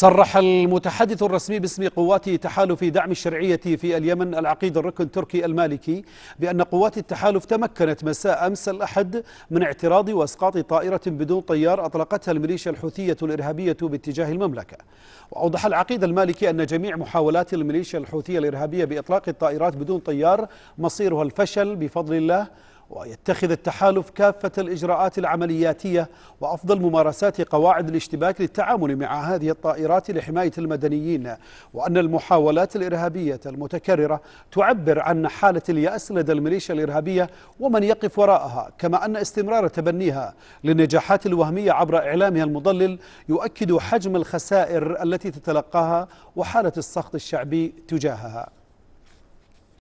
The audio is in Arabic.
صرح المتحدث الرسمي باسم قوات تحالف دعم الشرعية في اليمن العقيد الركن التركي المالكي بأن قوات التحالف تمكنت مساء أمس الأحد من اعتراض وإسقاط طائرة بدون طيار أطلقتها الميليشيا الحوثية الإرهابية باتجاه المملكة وأوضح العقيد المالكي أن جميع محاولات الميليشيا الحوثية الإرهابية بإطلاق الطائرات بدون طيار مصيرها الفشل بفضل الله ويتخذ التحالف كافة الإجراءات العملياتية وأفضل ممارسات قواعد الاشتباك للتعامل مع هذه الطائرات لحماية المدنيين وأن المحاولات الإرهابية المتكررة تعبر عن حالة اليأس لدى الميليشيا الإرهابية ومن يقف وراءها كما أن استمرار تبنيها للنجاحات الوهمية عبر إعلامها المضلل يؤكد حجم الخسائر التي تتلقاها وحالة السخط الشعبي تجاهها